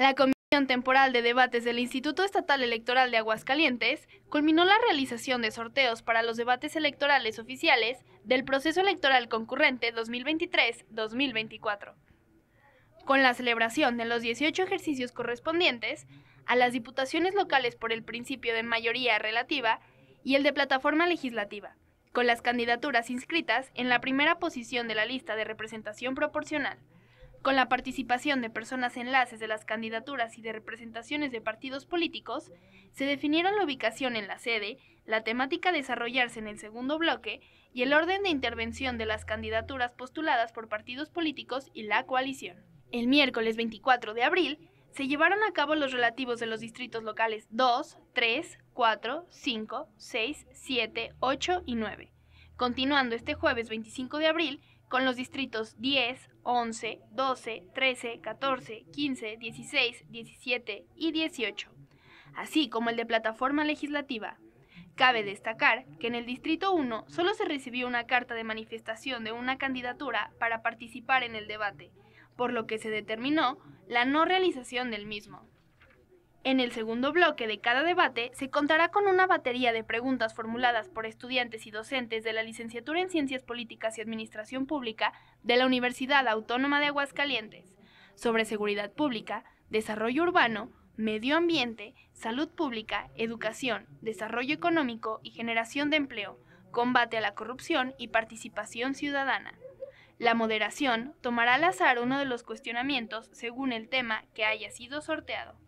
La Comisión Temporal de Debates del Instituto Estatal Electoral de Aguascalientes culminó la realización de sorteos para los debates electorales oficiales del proceso electoral concurrente 2023-2024. Con la celebración de los 18 ejercicios correspondientes a las diputaciones locales por el principio de mayoría relativa y el de plataforma legislativa, con las candidaturas inscritas en la primera posición de la lista de representación proporcional. Con la participación de personas enlaces de las candidaturas y de representaciones de partidos políticos, se definieron la ubicación en la sede, la temática a desarrollarse en el segundo bloque y el orden de intervención de las candidaturas postuladas por partidos políticos y la coalición. El miércoles 24 de abril se llevaron a cabo los relativos de los distritos locales 2, 3, 4, 5, 6, 7, 8 y 9, continuando este jueves 25 de abril con los distritos 10, 11, 12, 13, 14, 15, 16, 17 y 18, así como el de plataforma legislativa. Cabe destacar que en el Distrito 1 solo se recibió una carta de manifestación de una candidatura para participar en el debate, por lo que se determinó la no realización del mismo. En el segundo bloque de cada debate se contará con una batería de preguntas formuladas por estudiantes y docentes de la Licenciatura en Ciencias Políticas y Administración Pública de la Universidad Autónoma de Aguascalientes sobre seguridad pública, desarrollo urbano, medio ambiente, salud pública, educación, desarrollo económico y generación de empleo, combate a la corrupción y participación ciudadana. La moderación tomará al azar uno de los cuestionamientos según el tema que haya sido sorteado.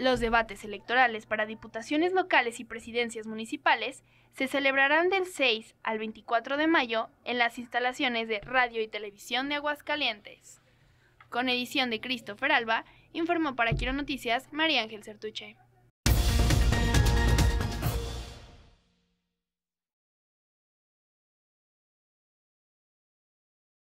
Los debates electorales para diputaciones locales y presidencias municipales se celebrarán del 6 al 24 de mayo en las instalaciones de Radio y Televisión de Aguascalientes. Con edición de Christopher Alba, informó para Quiero Noticias María Ángel Sertuche.